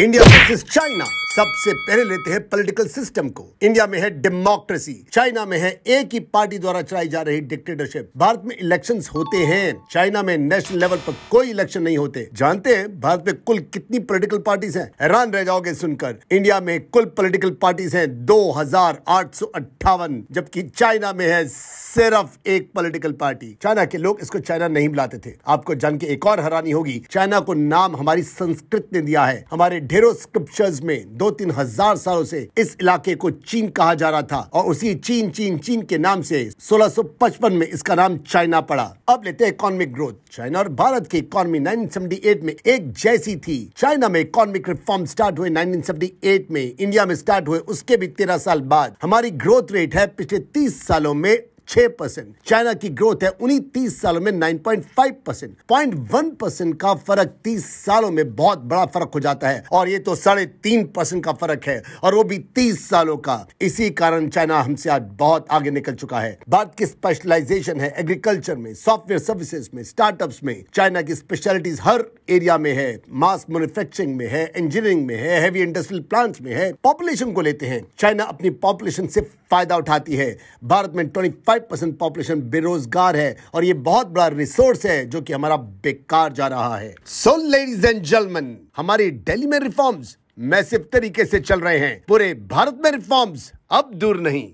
India versus China. सबसे पहले लेते हैं पॉलिटिकल सिस्टम को इंडिया में है डेमोक्रेसी चाइना में है एक ही पार्टी द्वारा चलाई जा रही डिक्टेटरशिप भारत में इलेक्शन होते हैं चाइना में नेशनल लेवल पर कोई इलेक्शन नहीं होते जानते हैं भारत में कुल कितनी पोलिटिकल पार्टीज है हैरान रह जाओगे सुनकर इंडिया में कुल पोलिटिकल पार्टीज है दो जबकि चाइना में है सिर्फ एक पोलिटिकल पार्टी चाइना के लोग इसको चाइना नहीं बुलाते थे आपको जान के एक और हैरानी होगी चाइना को नाम हमारी संस्कृत ने दिया है हमारे ढेरों स्क्रिप्चर्स में दो तीन हजार सालों से इस इलाके को चीन कहा जा रहा था और उसी चीन चीन चीन के नाम से 1655 में इसका नाम चाइना पड़ा अब लेते हैं इकोनॉमिक ग्रोथ चाइना और भारत की इकोनॉमी 1978 में एक जैसी थी चाइना में इकोनॉमिक रिफॉर्म स्टार्ट हुए 1978 में इंडिया में स्टार्ट हुए उसके भी तेरह साल बाद हमारी ग्रोथ रेट है पिछले तीस सालों में छह परसेंट चाइना की ग्रोथ है उन्हीं तीस सालों में nine point five percent point one percent का फर्क तीस सालों में बहुत बड़ा फर्क हो जाता है और ये तो साढ़े तीन परसेंट का फर्क है और वो भी तीस सालों का इसी कारण चाइना हमसे आज बहुत आगे निकल चुका है भारत की स्पेशलाइजेशन है एग्रीकल्चर में सॉफ्टवेयर सर्विसेज में स्टार्टअप्स में चाइना की स्पेशलिटीज हर एरिया में है मास मैन्युफैक्चरिंग में है इंजीनियरिंग में है हैवी इंडस्ट्रियल प्लांट्स में है पॉपुलेशन को लेते हैं चाइना अपनी पॉपुलेशन से फायदा उठाती है भारत में ट्वेंटी 65 परसेंट पॉपुलेशन बेरोजगार है और ये बहुत बड़ा रिसोर्स है जो कि हमारा बेकार जा रहा है सो लेडीज एंड जलमन हमारी डेली में रिफॉर्म्स मैसिव तरीके से चल रहे हैं पूरे भारत में रिफॉर्म्स अब दूर नहीं